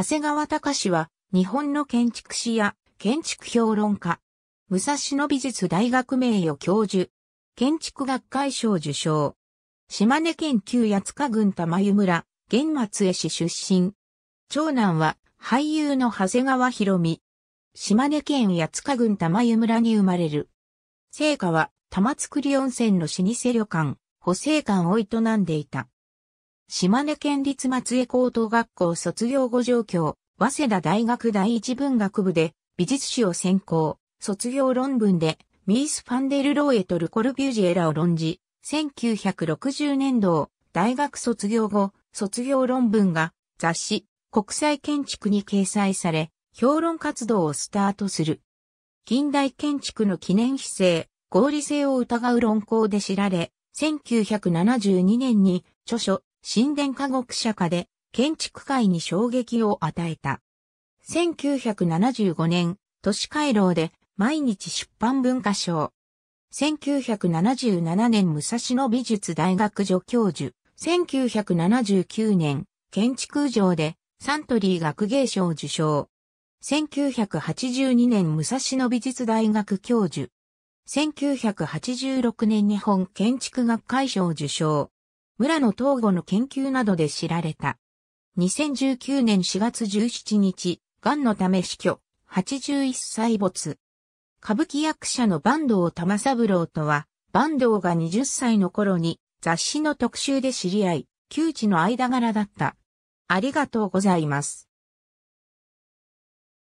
長谷川隆は、日本の建築士や建築評論家、武蔵野美術大学名誉教授、建築学会賞受賞、島根県旧八塚郡玉湯村、玄松江市出身。長男は俳優の長谷川博美。島根県八塚郡玉湯村に生まれる。聖火は玉造温泉の老舗旅館、補正館を営んでいた。島根県立松江高等学校卒業後上京、早稲田大学第一文学部で美術史を専攻、卒業論文でミース・ファンデル・ローエとル・コルビュジエラを論じ、1960年度、大学卒業後、卒業論文が雑誌、国際建築に掲載され、評論活動をスタートする。近代建築の記念姿勢、合理性を疑う論考で知られ、1972年に著書、神殿科学者科で建築界に衝撃を与えた。1975年、都市回廊で毎日出版文化賞。1977年武蔵野美術大学助教授。1979年、建築上でサントリー学芸賞受賞。1982年武蔵野美術大学教授。1986年日本建築学会賞受賞。村の東合の研究などで知られた。2019年4月17日、癌のため死去、81歳没。歌舞伎役者の坂東玉三郎とは、坂東が20歳の頃に雑誌の特集で知り合い、窮地の間柄だった。ありがとうございます。